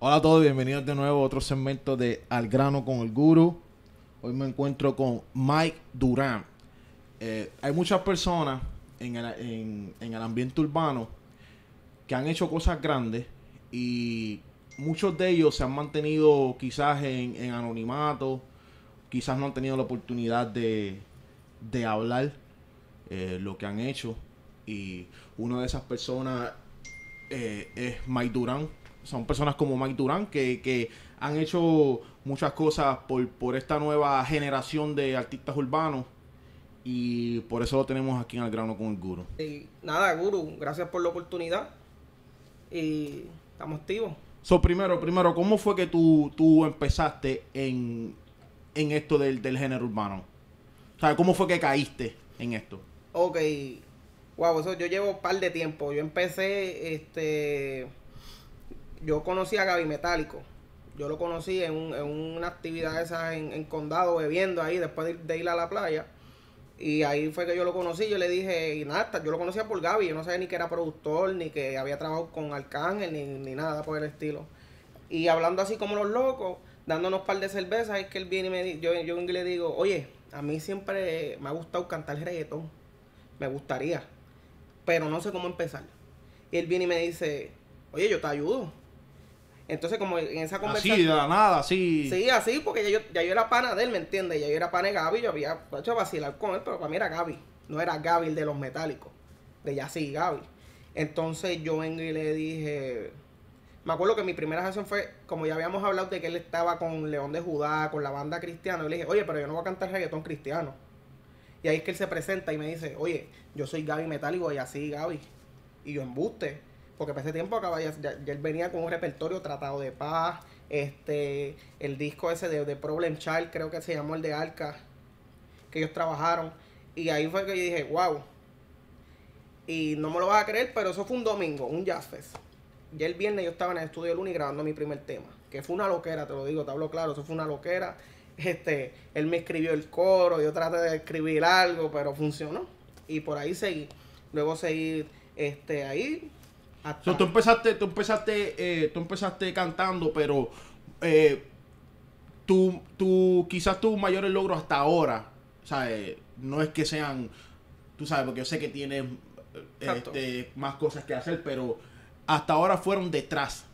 Hola a todos, bienvenidos de nuevo a otro segmento de Al grano con el Guru. Hoy me encuentro con Mike Durán. Eh, hay muchas personas en el, ambiente urbano que han hecho cosas grandes y muchos de ellos se han mantenido quizás en, anonimato, quizás no han tenido la oportunidad de, hablar eh, lo que han hecho. Y una de esas personas eh, es Mike Durán, son personas como Mike Durán que, han hecho muchas cosas por, por esta nueva generación de artistas urbanos y por eso lo tenemos aquí en el grano con el Guru. Y nada, Guru, gracias por la oportunidad y estamos activos. So, primero, primero, ¿cómo fue que tú, empezaste en, esto del, género urbano? O sea, ¿cómo fue que caíste en esto? Ok, wow, eso yo llevo un par de tiempo. Yo empecé, este, yo conocí a Gaby Metálico. Yo lo conocí en, una actividad esa en, condado, bebiendo ahí, después de, de, ir a la playa. Y ahí fue que yo lo conocí. Yo le dije, y nada, yo lo conocía por Gaby. Yo no sabía ni que era productor, ni que había trabajado con Arcángel, ni, nada por el estilo. Y hablando así como los locos, dándonos un par de cervezas, es que él viene y me dice, yo, yo le digo, oye, a mí siempre me ha gustado cantar reggaetón. Me gustaría, pero no sé cómo empezar. Y él viene y me dice, oye, yo te ayudo entonces, como en esa conversación. Sí, de la nada, sí. Sí, así, porque ya yo, yo era pana de él, ¿me entiendes? Ya yo era pana de Gaby, yo había hecho vacilar con él, pero para mí era Gaby. No era Gaby el de los metálicos. De ya y Gaby. Entonces yo vengo y le dije. Me acuerdo que mi primera reacción fue, como ya habíamos hablado de que él estaba con León de Judá, con la banda cristiana, yo le dije, oye, pero yo no voy a cantar reggaetón cristiano. Y ahí es que él se presenta y me dice, oye, yo soy Gaby Metálico y así, Gaby. Y yo embuste porque para ese tiempo acaba, ya, él venía con un repertorio tratado de paz, este, el disco ese de, Problem Child, creo que se llamó el de Arca, que ellos trabajaron, y ahí fue que yo dije, wow, y no me lo vas a creer, pero eso fue un domingo, un jazz fest. Ya el viernes yo estaba en el estudio del Uni grabando mi primer tema, que fue una loquera, te lo digo, te hablo claro, eso fue una loquera. Este, él me escribió el coro, yo traté de escribir algo, pero funcionó. Y por ahí seguí. Luego seguí este, ahí, tú empezaste, tú empezaste, eh, tú empezaste cantando, pero eh, tú, tú, quizás tus mayores logros hasta ahora, No es que sean, tú sabes, porque yo sé que tienes eh, este, más cosas que hacer, pero hasta ahora fueron detrás.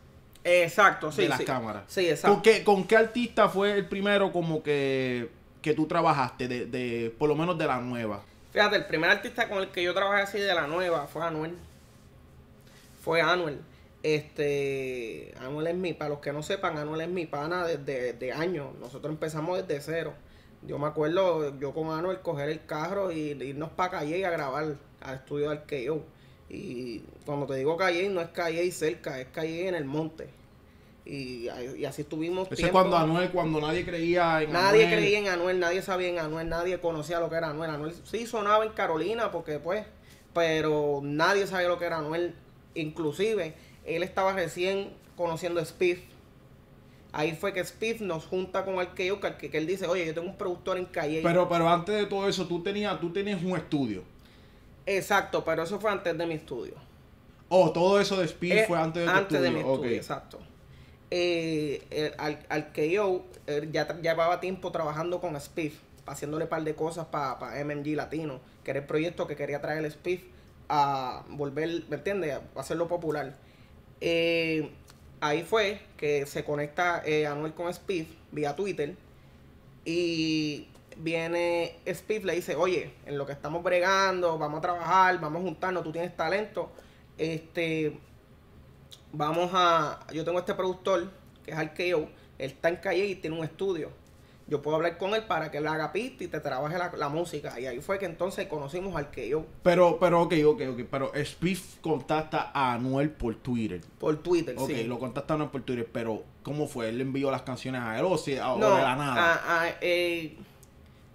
Exacto, sí. De las cámaras. Sí, exacto. ¿Con qué, artista fue el primero como que, que tú trabajaste, de, de, por lo menos de la nueva? Fíjate, el primer artista con el que yo trabajé así de la nueva fue Anuel fue Anuel. Este, Anuel es mi, para los que no sepan, Anuel es mi pana desde, de años. Nosotros empezamos desde cero. Yo me acuerdo, yo con Anuel coger el carro y irnos para Calle y a grabar al estudio del KO. Y cuando te digo Calle, no es Calle cerca, es Calle en el monte. Y, así estuvimos. Eso es cuando Anuel, cuando nadie creía en Anuel. Nadie creía en Anuel, nadie sabía en Anuel, nadie conocía lo que era Anuel. Anuel sí sonaba en Carolina, porque pues, pero nadie sabía lo que era Anuel. Inclusive, él estaba recién conociendo a Spiff. Ahí fue que Spiff nos junta con el que, que él dice, oye, yo tengo un productor en Calle. Pero, pero antes de todo eso, tú tenías, tú tenías un estudio. Exacto, pero eso fue antes de mi estudio. Oh, todo eso de Spiff fue antes de tu Antes de mi estudio, exacto. al, al KO ya llevaba tiempo trabajando con Spiff, haciéndole un par de cosas para MMG Latino, que era el proyecto que quería traer el Spiff a volver, ¿me entiendes? A hacerlo popular. Eh, ahí fue que se conecta eh, Anuel con Spiff vía Twitter y viene Spiff, le dice, oye, en lo que estamos bregando, vamos a trabajar, vamos a juntarnos, tú tienes talento, este, vamos a, yo tengo este productor que es Arkeo, él está en Calle y tiene un estudio yo puedo hablar con él para que le haga pista y te trabaje la, música. Y ahí fue que entonces conocimos al que yo. Pero, pero, ok, ok, ok. Pero Spiff contacta a Anuel por Twitter. Por Twitter, sí. Ok, lo contacta a Anuel por Twitter, pero ¿cómo fue? ¿Él le envió las canciones a él o, de la nada? A, eh,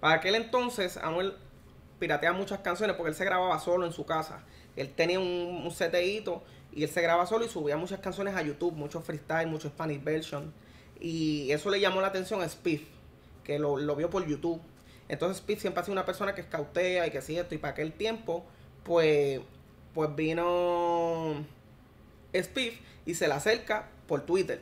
para aquel entonces, Anuel piratea muchas canciones porque él se grababa solo en su casa. Él tenía un, un seteíto y él se grababa solo y subía muchas canciones a YouTube, muchos freestyle, mucho Spanish version. Y eso le llamó la atención a Spiff que lo, vio por YouTube. Entonces Spiff siempre ha sido una persona que escautea y que sigue esto. Y para aquel tiempo, pues, pues vino Spiff y se le acerca por Twitter.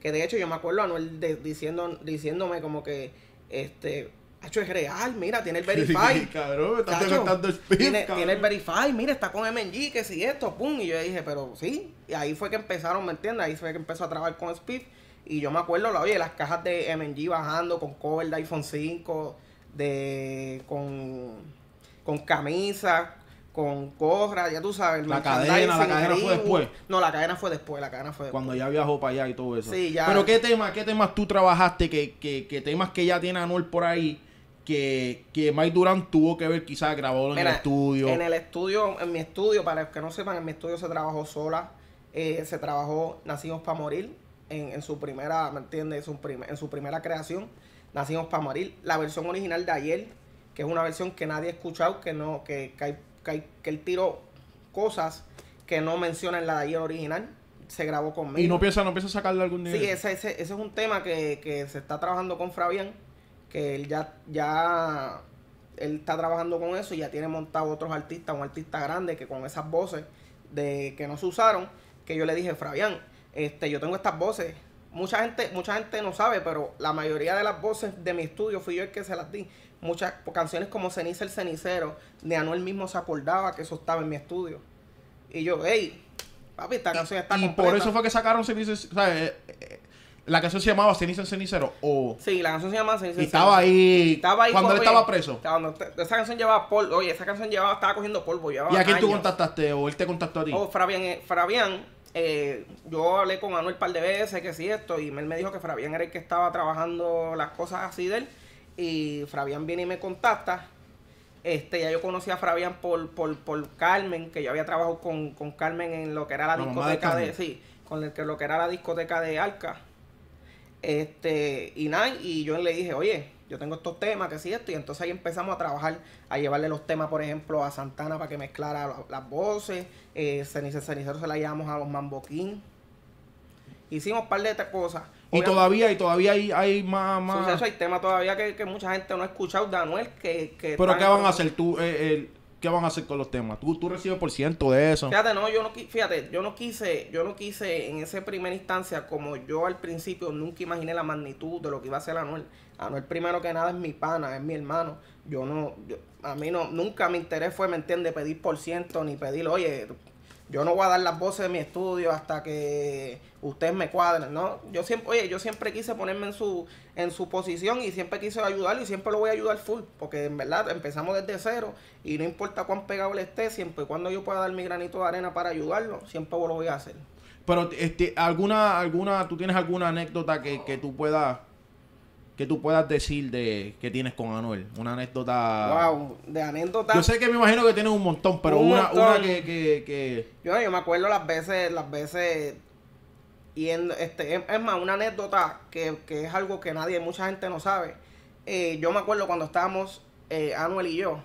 Que de hecho yo me acuerdo a Noel diciendo, diciéndome como que este hecho es real, mira, tiene el verify. cabrón, está Cacho, Spiff, tiene, el verify, mira, está con MNG, que si esto, pum. Y yo dije, pero sí. Y ahí fue que empezaron, ¿me entiendes? Ahí fue que empezó a trabajar con Speed. Y yo me acuerdo, la, oye, las cajas de MG bajando con cover de iPhone 5, de, con, con camisas, con gorra, ya tú sabes. La cadena, la cadena fue después. No, la cadena fue después, la cadena fue después. Cuando ya viajó para allá y todo eso. Sí, ya. Pero ¿qué, tema, qué temas tú trabajaste, que, que, temas que ya tiene Anuel por ahí, que, que Mike Durant tuvo que ver quizás grabado en el estudio? En el estudio, en mi estudio, para los que no sepan, en mi estudio se trabajó sola, eh, se trabajó Nacimos para Morir, en, su primera, ¿me entiendes? su, en su primera creación, Nacimos para Morir. La versión original de ayer, que es una versión que nadie ha escuchado, que no, que, que, él tiró cosas que no menciona en la de ayer original se grabó conmigo. Y no piensa, no piensa sacarle algún nivel. Sí, ese, es un tema que, se está trabajando con Fabián, que él ya, ya, él está trabajando con eso y ya tiene montado otros artistas, un artista grande que con esas voces de que no se usaron, que yo le dije, Fabián, este, yo tengo estas voces. Mucha gente, mucha gente no sabe, pero la mayoría de las voces de mi estudio fui yo el que se las di. Muchas canciones como Ceniza el Cenicero, de Anuel mismo se acordaba que eso estaba en mi estudio. Y yo, hey, papi, esta canción está y por eso fue que sacaron Ceniza, ¿sabes? Eh, eh, la canción se llamaba Ceniza el Cenicero o... Sí, la canción se llamaba Ceniza el Cenicero. Estaba ahí, estaba ahí cuando él estaba preso. esa canción llevaba polvo, oye, esa canción llevaba, estaba cogiendo polvo, ¿Y a quién tú contactaste o él te contactó a ti? Oh, Fabián, eh, Fabián eh, yo hablé con Anuel un par de veces, que sí, esto, y él me dijo que Fabián era el que estaba trabajando las cosas así de él. Y Fabián viene y me contacta. Este, ya yo conocí a Fabián por, por, Carmen, que yo había trabajado con, Carmen en lo que era la, discoteca de, sí, con lo que era la discoteca de Arca. Este, y nada, y yo le dije, oye, yo tengo estos temas, que sí, esto, y entonces ahí empezamos a trabajar, a llevarle los temas, por ejemplo, a Santana para que mezclara las voces, eh, Cenicero, se la llevamos a los Mamboquín. Hicimos un par de estas cosas. Y todavía, y todavía hay, hay más, más... hay temas todavía que, que, mucha gente no ha escuchado de Anuel que... que Pero ¿qué van a hacer tú? Eh, el, ¿Qué van a hacer con los temas? ¿Tú, tú recibes por ciento de eso? Fíjate, no, yo no, fíjate, yo no quise, yo no quise en esa primera instancia, como yo al principio nunca imaginé la magnitud de lo que iba a hacer Anuel. Ah, el primero que nada es mi pana, es mi hermano. Yo no, a mí no, nunca mi interés fue, ¿me entiende, Pedir por ciento ni pedir, oye, yo no voy a dar las voces de mi estudio hasta que ustedes me cuadren, ¿no? Yo siempre, oye, yo siempre quise ponerme en su, en su posición y siempre quise ayudarlo y siempre lo voy a ayudar full, porque en verdad empezamos desde cero y no importa cuán pegado le esté, siempre y cuando yo pueda dar mi granito de arena para ayudarlo, siempre lo voy a hacer. Pero, este, ¿alguna, alguna, tú tienes alguna anécdota que, que tú puedas que tú puedas decir de qué tienes con Anuel? Una anécdota. Wow, de anécdota. Yo sé que me imagino que tienes un montón, pero una, que, Yo, me acuerdo las veces, las veces. Y este, es más, una anécdota que, es algo que nadie, mucha gente no sabe. Eh, yo me acuerdo cuando estábamos eh, Anuel y yo,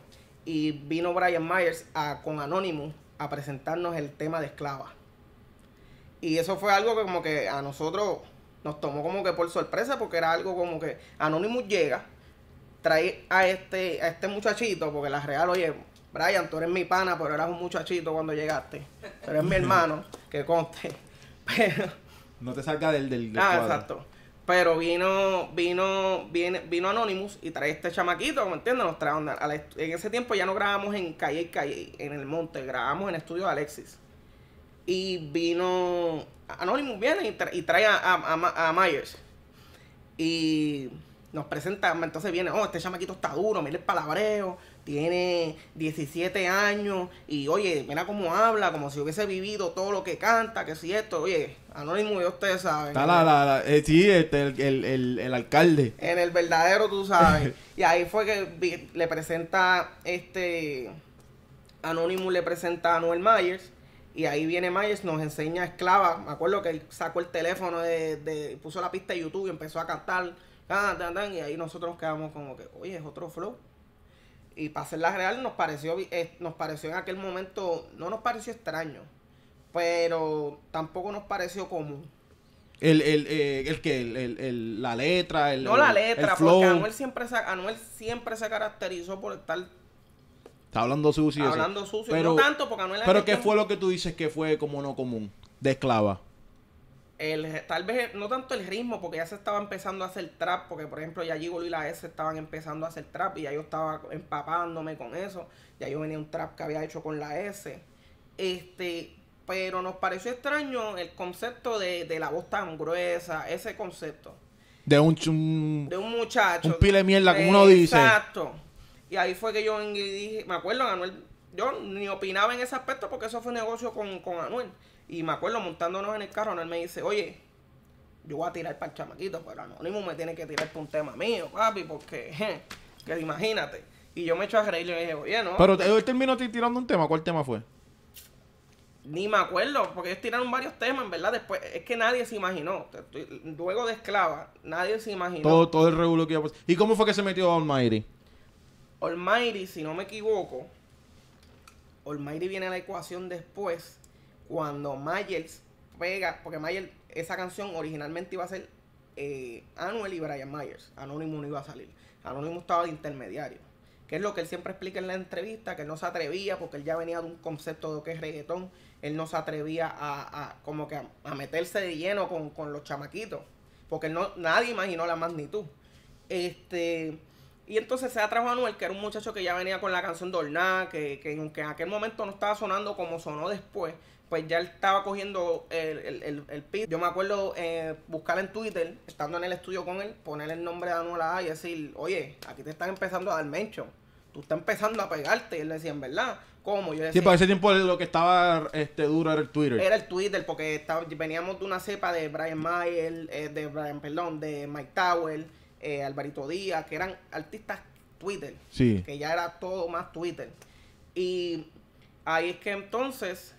y vino Brian Myers con Anonymous a presentarnos el tema de esclava. Y eso fue algo que como que a nosotros nos tomó como que por sorpresa porque era algo como que Anonymous llega, trae a este, a este muchachito, porque la real, oye, Brian, tú eres mi pana, pero eras un muchachito cuando llegaste. pero eres mi hermano, que conste. Pero... No te salga del... del, ah, exacto. Pero vino, vino, vino, vino Anonymous y trae este chamaquito, ¿me entiendes? Nos trae onda. En ese tiempo ya no grabamos en Calle Calle, en el monte, grabamos en estudio Alexis. Y vino. Anónimo viene y, trae a, Myers. Y nos presenta. Entonces viene, oh, este chamaquito está duro, mire el palabreo. Tiene 17 años. Y oye, mira cómo habla, como si hubiese vivido todo lo que canta, que si esto. Oye, Anónimo, y ustedes saben. Eh, sí, este, el, alcalde. En el verdadero, tú sabes. y ahí fue que le presenta este. Anonymous le presenta a Noel Myers y ahí viene Myers, nos enseña esclava. Me acuerdo que él sacó el teléfono, de, puso la pista de YouTube y empezó a cantar. y ahí nosotros quedamos como que, oye, es otro flow. Y para ser la real, nos pareció, eh, nos pareció en aquel momento, no nos pareció extraño, pero tampoco nos pareció común. El, el, eh, el, que el, la letra, el. No la letra, flow. porque Anuel siempre, Anuel siempre se caracterizó por estar Está hablando sucio. hablando sucio, pero, Pero ¿qué fue lo que tú dices que fue como no común de esclava? El, tal vez no tanto el ritmo, porque ya se estaba empezando a hacer trap, porque por ejemplo ya Gigolo y la S estaban empezando a hacer trap y ya yo estaba empapándome con eso, ya yo venía un trap que había hecho con la S. Este, pero nos pareció extraño el concepto de, la voz tan gruesa, ese concepto. De un, de un muchacho. Un pile mierda, como uno eh, dice. Exacto. Y ahí fue que yo dije, me acuerdo, Anuel, yo ni opinaba en ese aspecto porque eso fue un negocio con, Anuel. Y me acuerdo montándonos en el carro, Anuel me dice, oye, yo voy a tirar para el chamaquito, pero Anónimo me tiene que tirar por un tema mío, papi, porque, que imagínate. Y yo me echo a reír y le dije, oye, no. Pero él terminó tirando un tema, ¿cuál tema fue? Ni me acuerdo, porque ellos tiraron varios temas, en verdad. Después, es que nadie se imaginó. Luego de Esclava, nadie se imaginó. Todo, el regulo que iba a ¿Y cómo fue que se metió Don Almighty? Almighty, si no me equivoco, Almighty viene a la ecuación después cuando Myers pega, porque Myers, esa canción originalmente iba a ser eh, Anuel y Brian Myers, Anónimo no iba a salir, Anónimo estaba de intermediario, que es lo que él siempre explica en la entrevista, que no se atrevía porque él ya venía de un concepto de lo que es reggaetón, él no se atrevía a, como que a, meterse de lleno con, los chamaquitos, porque no, nadie imaginó la magnitud. Este, y entonces se atrajo a Anuel, que era un muchacho que ya venía con la canción Dorná, que, que aunque en aquel momento no estaba sonando como sonó después, pues ya él estaba cogiendo el, el, Yo me acuerdo eh, buscar en Twitter, estando en el estudio con él, ponerle el nombre de Anuel A y decir, oye, aquí te están empezando a dar mencho. Tú estás empezando a pegarte. Y él decía, ¿en verdad? ¿Cómo? Yo sí, para ese tiempo lo que estaba este, duro era el Twitter. Era el Twitter, porque estaba, veníamos de una cepa de Brian Mayer, eh, de Brian, perdón, de Mike Tower eh, Alvarito Díaz, que eran artistas Twitter, que ya era todo más Twitter. Y ahí es que entonces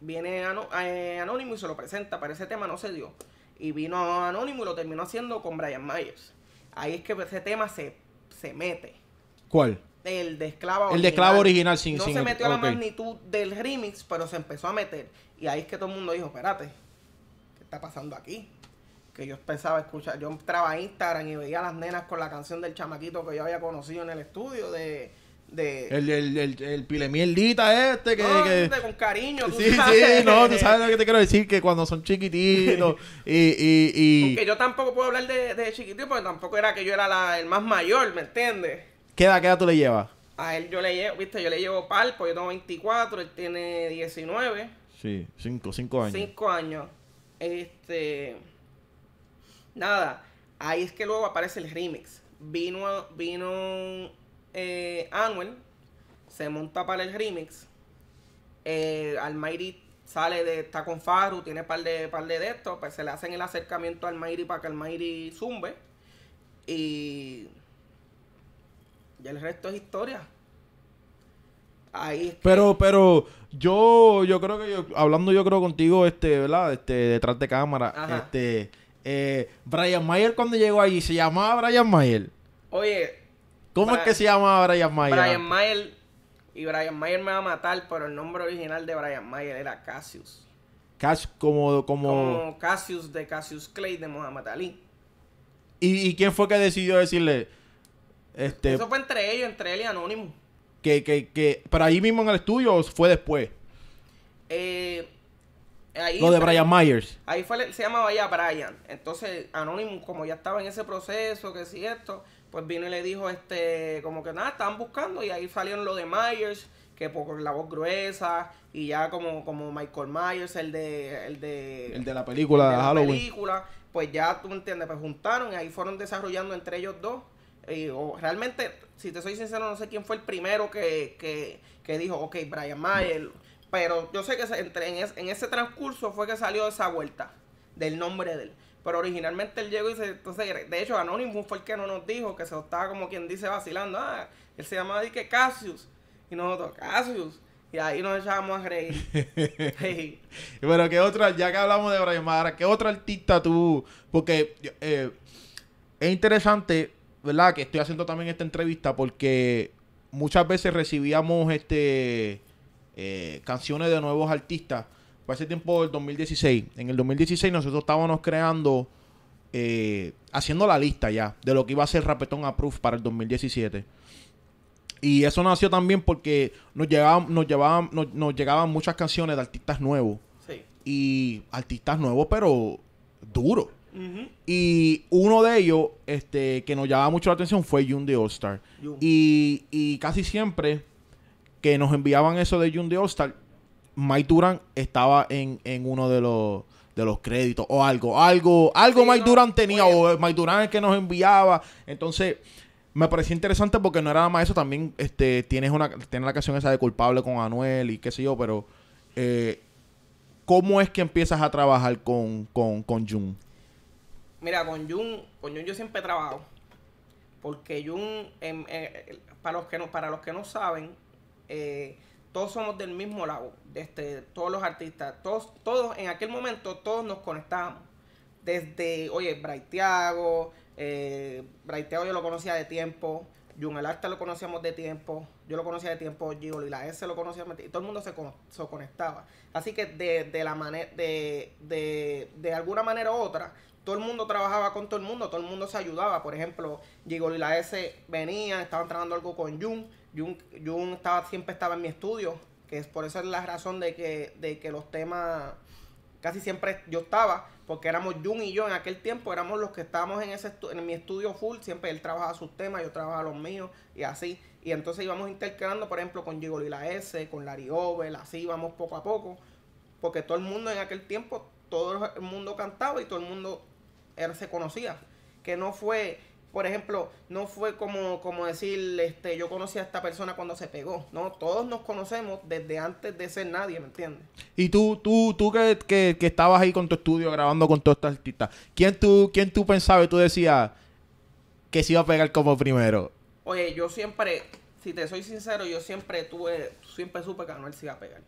viene eh, Anónimo y se lo presenta, pero ese tema no se dio. Y vino Anónimo y lo terminó haciendo con Brian Myers. Ahí es que ese tema se, se mete. ¿Cuál? El de esclava original. El de original sin No se metió a la magnitud del remix, pero se empezó a meter. Y ahí es que todo el mundo dijo, espérate, ¿qué está pasando aquí? que yo pensaba escuchar, yo entraba a Instagram y veía a las nenas con la canción del chamaquito que yo había conocido en el estudio de... el, el, el, este que, con cariño tú sí sabes. sí no tú sabes lo que te quiero decir que cuando son chiquititos y, y, y... Porque yo tampoco puedo hablar de, de chiquitito porque tampoco era que yo era el más mayor ¿me entiendes? ¿qué edad, qué tú le llevas? a él yo le llevo viste yo le llevo palpo yo tengo 24 él tiene 19 sí 5 5 años 5 años este Nada, ahí es que luego aparece el remix. Vino, vino eh, Anuel, se monta para el remix. Eh, Almighty sale de, está con Faru, tiene par de, par de, de esto, pues se le hacen el acercamiento al Almighty para que Almayri... zumbe. Y, y el resto es historia. Ahí pero, pero yo, yo creo que yo, hablando yo creo contigo, este, ¿verdad? Este, detrás de cámara, este eh, Brian Mayer cuando llegó ahí se llamaba Brian Mayer. Oye. ¿Cómo es que se llamaba Brian Mayer? Brian Mayer. Y Brian Mayer me va a matar, pero el nombre original de Brian Mayer era Cassius. ¿Cassius? como, como... Como Cassius de Cassius Clay de Muhammad Ali. ¿Y, quién fue que decidió decirle? Este, Eso fue entre ellos, entre él y Anónimo. Que, que, ahí mismo en el estudio o fue después? Eh, lo de Brian Myers. Ahí fue, se llamaba ya Brian. Entonces, Anonymous, como ya estaba en ese proceso, que si esto, pues vino y le dijo, este, como que nada, estaban buscando. Y ahí salieron lo de Myers, que por la voz gruesa, y ya como, como Michael Myers, el de, el de. El de la película de, la película. Pues ya tú me entiendes, pues juntaron y ahí fueron desarrollando entre ellos dos. Y, realmente, si te soy sincero, no sé quién fue el primero que, que, que dijo, ok, Brian Myers pero yo sé que en, ese transcurso fue que salió esa vuelta del nombre de él. Pero originalmente él llegó y se. Entonces, de hecho, Anonymous fue el que no nos dijo, que se estaba como quien dice vacilando. Ah, él se llamaba que Cassius. Y nosotros, Cassius. Y ahí nos echábamos a reír. hey. Bueno, ¿qué otra? Ya que hablamos de Brian Mara ¿qué otra artista tú? Porque eh, es interesante, ¿verdad? Que estoy haciendo también esta entrevista porque muchas veces recibíamos este eh, canciones de nuevos artistas. Para ese tiempo del 2016. En el 2016 nosotros estábamos creando, eh, haciendo la lista ya de lo que iba a ser Rapetón Approved para el 2017. Y eso nació también porque nos llegaban, nos nos, muchas canciones de artistas nuevos. Sí. Y artistas nuevos, pero Duros Y uno de ellos, este, que nos llamaba mucho la atención fue Jun The All Star. y casi siempre que nos enviaban eso de June de All Star, Mike Duran estaba en, uno de los créditos o algo, algo, algo Mike tenía o Mike es el que nos enviaba. Entonces, me pareció interesante porque no era nada más eso, también este tienes una tienes la canción esa de culpable con Anuel y qué sé yo, pero eh, ¿cómo es que empiezas a trabajar con con Jun? Mira, con Jun, con Jun yo siempre he trabajado. Porque Jun em, eh, para los que no para los que no saben, eh, todos somos del mismo lado, este, todos los artistas, todos, todos en aquel momento todos nos conectábamos. Desde, oye, Braithiago, eh, yo lo conocía de tiempo, Jun el Arte lo conocíamos de tiempo, yo lo conocía de tiempo, Gio y la S lo conocíamos de todo el mundo se, conectaba. Así que de, la manera, de, de, alguna manera u otra, todo el mundo trabajaba con todo el mundo, todo el mundo se ayudaba. Por ejemplo, Gigol y la S venían, estaban trabajando algo con Jun Jun, estaba, siempre estaba en mi estudio, que es por eso es la razón de que, de que los temas casi siempre yo estaba, porque éramos Jun y yo en aquel tiempo, éramos los que estábamos en ese en mi estudio full, siempre él trabajaba sus temas, yo trabajaba los míos y así. Y entonces íbamos intercalando, por ejemplo, con llegó y la S, con Larry Ovel, así íbamos poco a poco, porque todo el mundo en aquel tiempo, todo el mundo cantaba y todo el mundo él se conocía. Que no fue por ejemplo, no fue como, como decir, este, yo conocí a esta persona cuando se pegó. No, todos nos conocemos desde antes de ser nadie, ¿me entiendes? Y tú, tú, tú que, que, estabas ahí con tu estudio grabando con todos estos artistas, ¿quién tú, quién tú pensabas y tú decías que se iba a pegar como primero? Oye, yo siempre, si te soy sincero, yo siempre tuve, siempre supe que Anuel se iba a pegar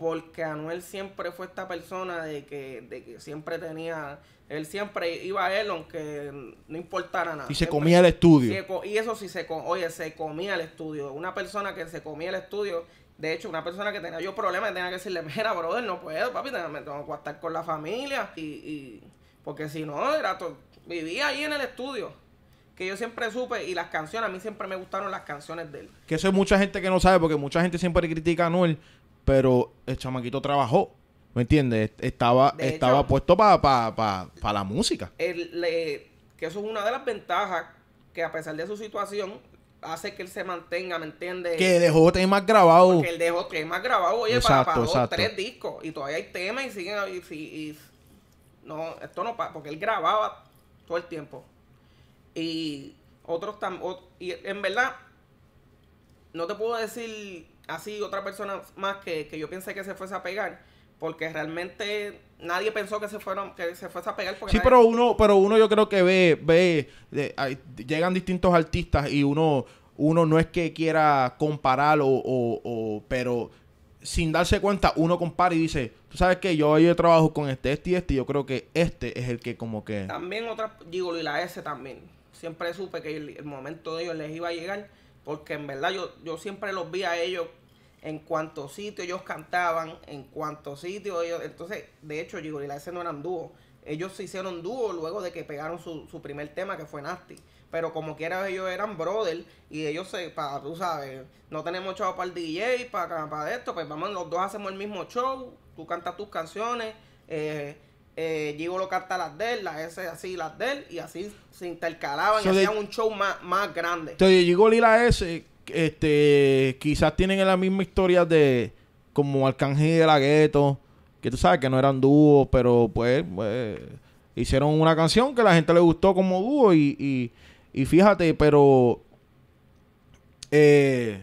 porque Anuel siempre fue esta persona de que, de que siempre tenía, él siempre iba a él aunque no importara nada. Y se comía el estudio. y eso sí, se, oye, se comía el estudio. Una persona que se comía el estudio, de hecho, una persona que tenía yo problemas, tenía que decirle, mira, brother, no puedo, papi, me tengo que estar con la familia. Y, y porque si no, era vivía ahí en el estudio que yo siempre supe y las canciones, a mí siempre me gustaron las canciones de él. Que eso es mucha gente que no sabe, porque mucha gente siempre critica a Anuel pero el chamaquito trabajó. ¿Me entiendes? Estaba, estaba puesto para pa, pa, la música. que eso es una de las ventajas que a pesar de su situación hace que él se mantenga, ¿me entiendes? Que dejó temas grabados. Que él dejó temas grabados, oye, para, para dos, tres discos. Y todavía hay temas y siguen... no, esto no pasa, porque él grababa todo el tiempo. Y otros también... Y en verdad, no te puedo decir así otra persona más que, yo pensé que se fuese a pegar porque realmente nadie pensó que se fueron que se fuese a pegar porque sí pero uno pero uno yo creo que ve ve llegan distintos artistas y uno uno no es que quiera comparar o, pero sin darse cuenta uno compara y dice tú sabes que yo yo trabajo con este este y este y yo creo que este es el que como que también otra digo y la S también siempre supe que el momento de ellos les iba a llegar porque en verdad yo, yo siempre los vi a ellos en cuanto sitio ellos cantaban, en cuanto sitio ellos. Entonces, de hecho, Gigol y la S no eran dúo. Ellos se hicieron dúo luego de que pegaron su, primer tema, que fue Nasty. Pero como quiera, ellos eran brother y ellos se, para, tú sabes, no tenemos chavo para el DJ, para, para esto, pues vamos, los dos hacemos el mismo show, tú cantas tus canciones. Eh, eh, lo canta las de él, Las S así las de él, y así se intercalaban y hacían un show más, grande. Entonces, Gigo y la S, este, quizás tienen la misma historia de como Arcángel de la Gueto, que tú sabes que no eran dúos, pero pues, pues hicieron una canción que la gente le gustó como dúo y, fíjate, pero eh,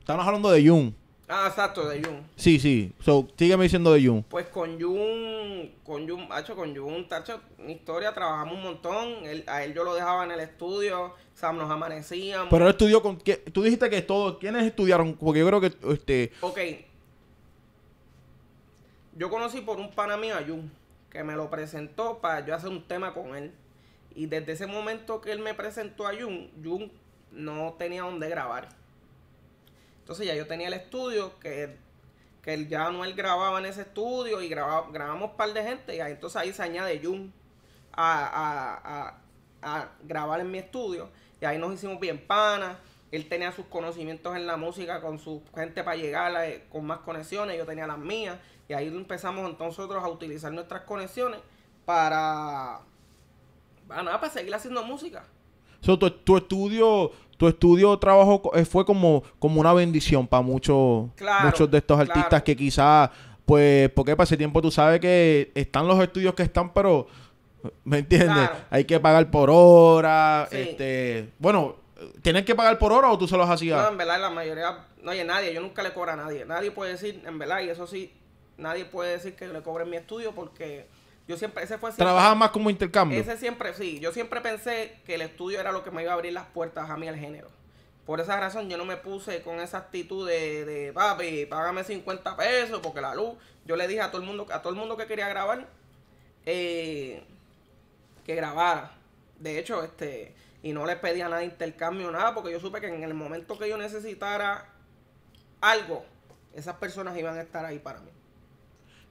estamos hablando de Jun. Ah, exacto, de Jun. Sí, sí. So, sígueme diciendo de Jun. Pues con Jun, con Jun, hecho con Jun, tacho, historia, trabajamos un montón. a él yo lo dejaba en el estudio, sea, nos amanecíamos. Pero él estudió con, ¿qué? tú dijiste que todos, ¿quiénes estudiaron? Porque yo creo que, este... Ok. Yo conocí por un pana mío a Jun, que me lo presentó para yo hacer un tema con él. Y desde ese momento que él me presentó a Jun, Jun no tenía dónde grabar entonces ya yo tenía el estudio que, que ya él grababa en ese estudio y grababa, grabamos un par de gente y entonces ahí se añade Jun a, a, grabar en mi estudio y ahí nos hicimos bien panas. Él tenía sus conocimientos en la música con su gente para llegar eh, con más conexiones, yo tenía las mías y ahí empezamos entonces nosotros a utilizar nuestras conexiones para, para nada, para seguir haciendo música. tu estudio tu estudio trabajo eh, fue como, como una bendición para muchos, muchos de estos artistas que quizás, pues, porque para ese tiempo tú sabes que están los estudios que están, pero, ¿me entiendes? Hay que pagar por hora, este, bueno, ¿tienes que pagar por hora o tú se los hacías? No, en verdad la mayoría, no, hay nadie, yo nunca le cobro a nadie, nadie puede decir, en verdad, y eso sí, nadie puede decir que le cobren mi estudio porque yo siempre, ese fue Trabajaba más como intercambio. Ese siempre, sí. Yo siempre pensé que el estudio era lo que me iba a abrir las puertas a mí al género. Por esa razón yo no me puse con esa actitud de, de papi, págame 50 pesos porque la luz. Yo le dije a todo el mundo, a todo el mundo que quería grabar, eh, que grabara. De hecho, este, y no le pedía nada de intercambio, nada, porque yo supe que en el momento que yo necesitara algo, esas personas iban a estar ahí para mí.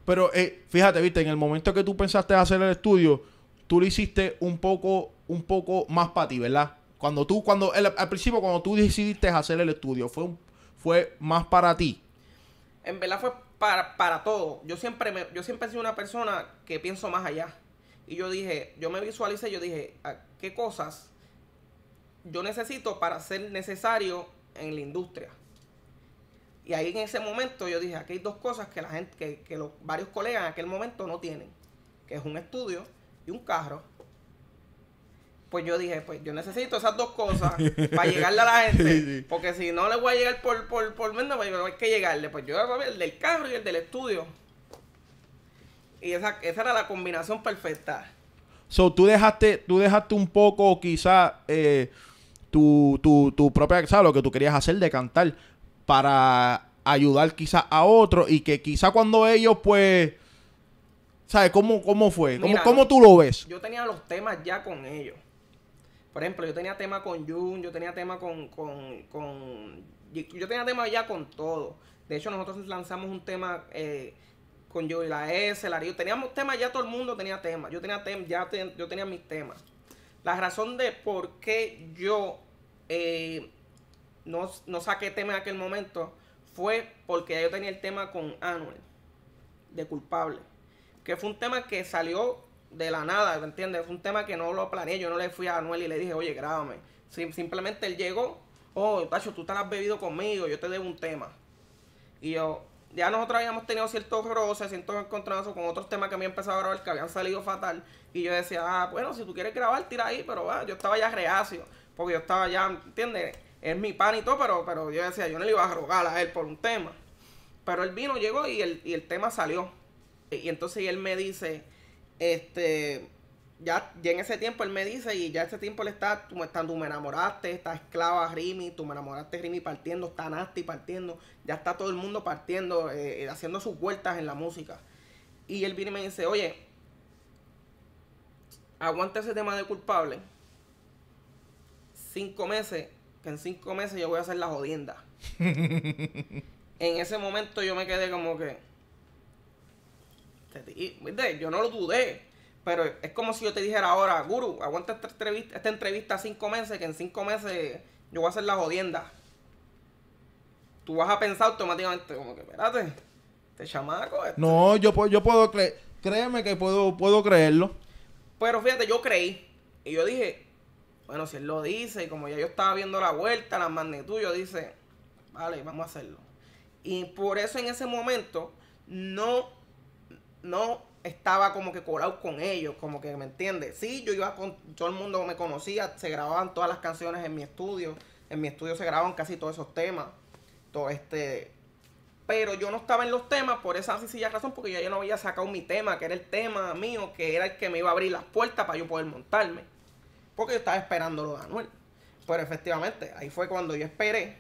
Pero eh, fíjate, viste, en el momento que tú pensaste hacer el estudio, tú lo hiciste un poco, un poco más para ti, ¿verdad? Cuando tú, cuando, al principio, cuando tú decidiste hacer el estudio, fue, fue más para ti. En verdad fue para, para todo. Yo siempre, me, yo siempre he sido una persona que pienso más allá. Y yo dije, yo me visualicé, yo dije, ah, ¿qué cosas yo necesito para ser necesario en la industria? Y ahí en ese momento yo dije, aquí hay dos cosas que la gente, que, los varios colegas en aquel momento no tienen, que es un estudio y un carro. Pues yo dije, pues yo necesito esas dos cosas para llegarle a la gente. Porque si no le voy a llegar por, por, por menos, pues hay que llegarle. Pues yo el del carro y el del estudio. Y esa, esa era la combinación perfecta. So, tú dejaste, tú dejaste un poco quizá eh, tu, tu, tu propia, ¿sabes? Lo que tú querías hacer de cantar para ayudar quizás a otro y que quizá cuando ellos pues... ¿Sabes cómo, cómo fue? ¿Cómo, tú lo ves? Yo tenía los temas ya con ellos. Por ejemplo, yo tenía tema con Jun, yo tenía tema con, Yo tenía tema ya con todo. De hecho, nosotros lanzamos un tema eh, con yo la S, la Río. Teníamos temas, ya todo el mundo tenía temas. Yo tenía tema ya yo tenía mis temas. La razón de por qué yo eh, no, no saqué tema en aquel momento fue porque yo tenía el tema con Anuel de culpable. Que fue un tema que salió de la nada, ¿me entiendes? Fue un tema que no lo planeé. Yo no le fui a Anuel y le dije, oye, grábame. simplemente él llegó, oh, Tacho, tú te has bebido conmigo, yo te debo un tema. Y yo, ya nosotros habíamos tenido ciertos roces, ciertos encontrados con otros temas que había empezado a grabar que habían salido fatal. Y yo decía, ah, bueno, si tú quieres grabar, tira ahí, pero va, ah, yo estaba ya reacio, porque yo estaba ya, ¿entiendes? es mi pan y todo, pero, pero yo decía, yo no le iba a rogar a él por un tema. Pero él vino, llegó y el, tema salió. Y, entonces él me dice, este, ya, en ese tiempo él me dice, y ya ese tiempo él está, tú, estando me enamoraste, está esclava Rimi, tú me enamoraste Rimi partiendo, está Nasty partiendo, ya está todo el mundo partiendo, eh, eh, haciendo sus vueltas en la música. Y él vino y me dice, oye, aguanta ese tema de culpable. Cinco meses en cinco meses yo voy a hacer la jodienda. en ese momento yo me quedé como que. Yo no lo dudé. Pero es como si yo te dijera ahora, Guru, aguanta esta entrevista, cinco meses, que en cinco meses yo voy a hacer la jodienda. Tú vas a pensar automáticamente, como que, espérate, te este chamaco. Este no, yo, yo puedo creer, créeme que puedo, puedo creerlo. Pero fíjate, yo creí. Y yo dije, bueno, si él lo dice, y como ya yo estaba viendo la vuelta, la magnitud, yo dice, vale, vamos a hacerlo. Y por eso en ese momento no, no estaba como que colado con ellos, como que, ¿me entiendes? Sí, yo iba con, todo el mundo me conocía, se grababan todas las canciones en mi estudio, en mi estudio se grababan casi todos esos temas, todo este... Pero yo no estaba en los temas por esa sencilla razón, porque yo ya no había sacado mi tema, que era el tema mío, que era el que me iba a abrir las puertas para yo poder montarme. Porque yo estaba esperando lo de Anuel. Pero efectivamente, ahí fue cuando yo esperé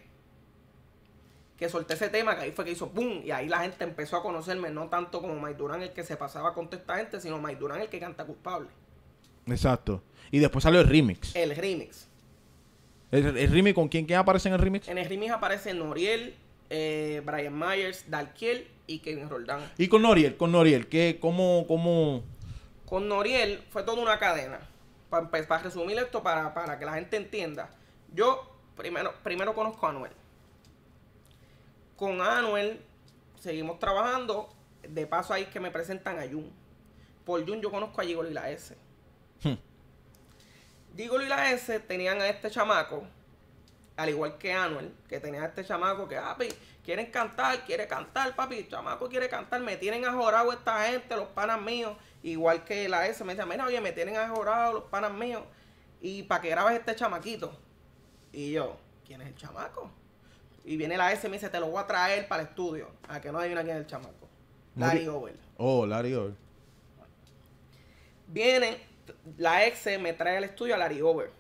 que solté ese tema, que ahí fue que hizo ¡pum! Y ahí la gente empezó a conocerme, no tanto como Mike Durán el que se pasaba con toda esta gente, sino Mike Durán el que canta culpable. Exacto. Y después salió el remix. El remix. ¿El, remix con quién, quién aparece en el remix? En el remix aparece Noriel, eh, Brian Myers, Dalkiel y Kevin Roldán. ¿Y con Noriel? Con Noriel, ¿qué, cómo, cómo? Con Noriel fue toda una cadena para, para pues, resumir esto, para, que la gente entienda, yo primero, primero conozco a Anuel. Con Anuel seguimos trabajando. De paso ahí que me presentan a Jun. Por Jun yo conozco a Gigolo y la S. Gigol y la S tenían a este chamaco, al igual que Anuel, que tenía a este chamaco que, ah, papi, quieren cantar, quiere cantar, papi, chamaco quiere cantar, me tienen a esta gente, los panas míos, Igual que la S me dice, mira, oye, me tienen ajorado los panas míos. ¿Y para qué grabas este chamaquito? Y yo, ¿quién es el chamaco? Y viene la S y me dice, te lo voy a traer para el estudio. A que no adivina quién es el chamaco. Larry Over. Oh, Larry Over. Viene, la ex me trae al estudio a Larry Over.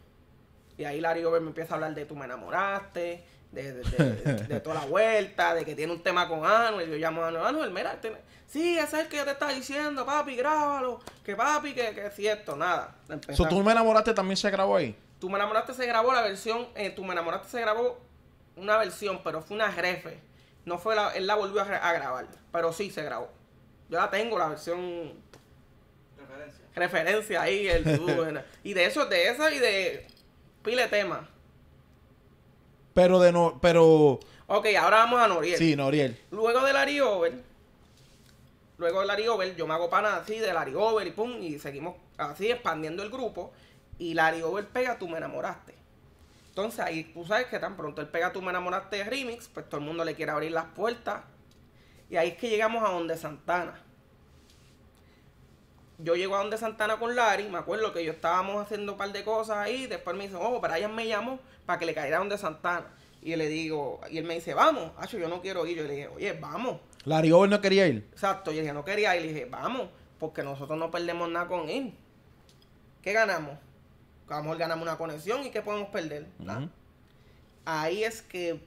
Y ahí Larry Over me empieza a hablar de tú me enamoraste, de, de, de, toda la vuelta, de que tiene un tema con Anuel. Yo llamo a Anuel, Anuel, mira, este, sí, ese es el que yo te estaba diciendo, papi, grábalo, que papi, que, es cierto, nada. So, ¿Tú me enamoraste también se grabó ahí? Tú me enamoraste se grabó la versión, eh, tú me enamoraste se grabó una versión, pero fue una jefe No fue la, él la volvió a, grabar, pero sí se grabó. Yo la tengo, la versión... Referencia. Referencia ahí, el... y de eso, de esa y de pile tema pero de no, pero. Ok, ahora vamos a Noriel. Sí, Noriel. Luego de Larry Over, luego de Larry Over, yo me hago pana así de Larry Over y pum, y seguimos así expandiendo el grupo. Y Larry Over pega, tú me enamoraste. Entonces ahí tú sabes que tan pronto él pega, tú me enamoraste de remix, pues todo el mundo le quiere abrir las puertas. Y ahí es que llegamos a donde Santana yo llego a donde Santana con Larry, me acuerdo que yo estábamos haciendo un par de cosas ahí, después me dice, oh, ella me llamó para que le cayera donde Santana. Y le digo, y él me dice, vamos, yo no quiero ir. Yo le dije, oye, vamos. Larry hoy no quería ir. Exacto, yo le dije, no quería ir. le dije, vamos, porque nosotros no perdemos nada con él. ¿Qué ganamos? A lo ganamos una conexión y ¿qué podemos perder? Ahí es que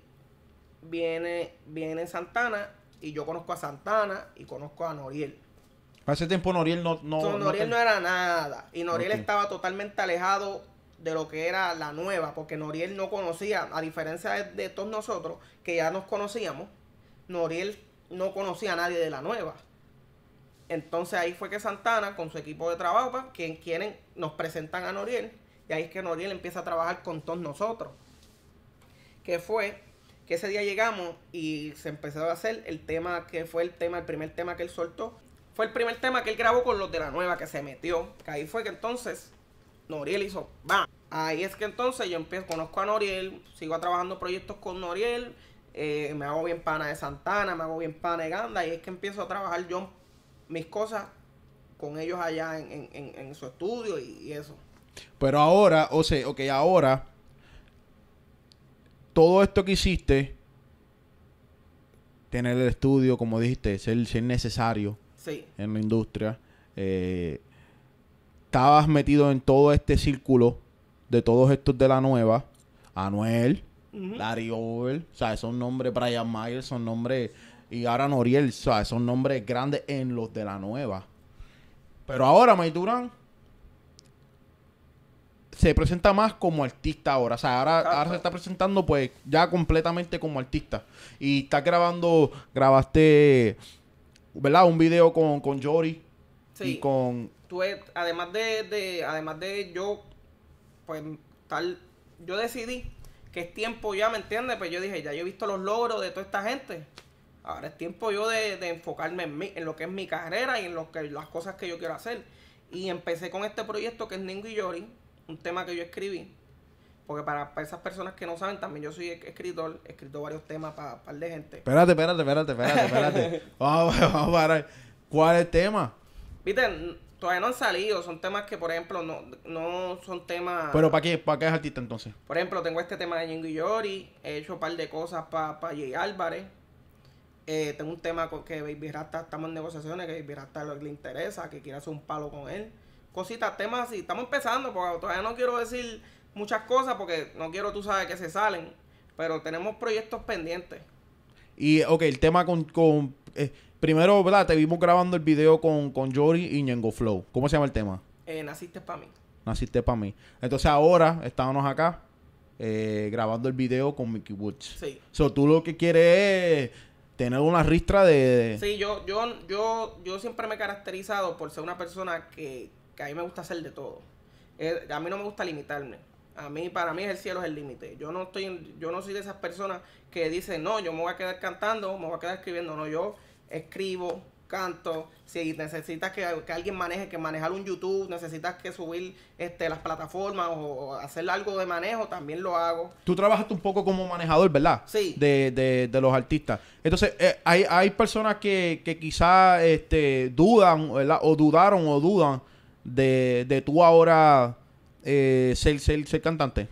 viene, viene Santana y yo conozco a Santana y conozco a Noriel ese tiempo Noriel no... no Noriel no, era nada. Y Noriel estaba totalmente alejado de lo que era la nueva, porque Noriel no conocía, a diferencia de, todos nosotros, que ya nos conocíamos, Noriel no conocía a nadie de la nueva. Entonces ahí fue que Santana, con su equipo de trabajo, pues, quien quieren, nos presentan a Noriel, y ahí es que Noriel empieza a trabajar con todos nosotros. Que fue que ese día llegamos y se empezó a hacer el tema que fue el tema, el primer tema que él soltó, fue el primer tema que él grabó con los de la nueva que se metió. Que ahí fue que entonces Noriel hizo ¡bam! Ahí es que entonces yo empiezo, conozco a Noriel, sigo trabajando proyectos con Noriel, eh, me hago bien pana de Santana, me hago bien pana de Ganda, y es que empiezo a trabajar yo mis cosas con ellos allá en, su estudio y, eso. Pero ahora, o sea, ok, ahora, todo esto que hiciste, tener el estudio, como dijiste, es ser necesario, en la industria. Eh, estabas metido en todo este círculo de todos estos de la nueva. Anuel, Larry Over, o sea, esos nombres, Brian Myers, son nombres, y ahora Noriel, o sea, esos nombres grandes en los de la nueva. Pero ahora May Durán se presenta más como artista ahora. O sea, ahora, ahora se está presentando pues ya completamente como artista. Y está grabando, grabaste ¿verdad? Un video con, con Jory sí. y con... además de, además de yo, pues tal, yo decidí que es tiempo ya, ¿me entiendes? Pues yo dije, ya yo he visto los logros de toda esta gente. Ahora es tiempo yo de, enfocarme en, en lo que es mi carrera y en lo que las cosas que yo quiero hacer. Y empecé con este proyecto que es Ningui y Yori, un tema que yo escribí, porque para, esas personas que no saben, también yo soy escritor, he escrito varios temas para un par de gente. Espérate, espérate, espérate, espérate, espérate. vamos, vamos a parar. ¿Cuál es el tema? Viste, todavía no han salido. Son temas que, por ejemplo, no, son temas. ¿Pero para qué? ¿Para qué es artista entonces? Por ejemplo, tengo este tema de Ñengo He hecho un par de cosas para Jay Álvarez. Eh, tengo un tema con que Baby estamos en negociaciones, que Baby le interesa, que quiere hacer un palo con él. Cositas, temas así. Estamos empezando, porque todavía no quiero decir muchas cosas porque no quiero, tú sabes, que se salen, pero tenemos proyectos pendientes. Y, ok, el tema con... con eh, primero, ¿verdad? Te vimos grabando el video con, con Jory y Ñengo Flow. ¿Cómo se llama el tema? Eh, naciste para mí. Naciste para mí. Entonces ahora estábamos acá eh, grabando el video con Mickey Woods. Sí. So, tú lo que quieres es tener una ristra de... Sí, yo, yo, yo, yo siempre me he caracterizado por ser una persona que, que a mí me gusta hacer de todo. a mí no me gusta limitarme. A mí, para mí, el cielo es el límite. Yo no estoy, yo no soy de esas personas que dicen, no, yo me voy a quedar cantando, me voy a quedar escribiendo. No, yo escribo, canto, si necesitas que, alguien maneje, que manejar un YouTube, necesitas que subir este, las plataformas o, hacer algo de manejo, también lo hago. Tú trabajaste un poco como manejador, ¿verdad? Sí. De, de, de los artistas. Entonces, eh, hay, hay personas que, quizás este, dudan, ¿verdad? O dudaron o dudan de, de tú ahora eh, ser, cantante?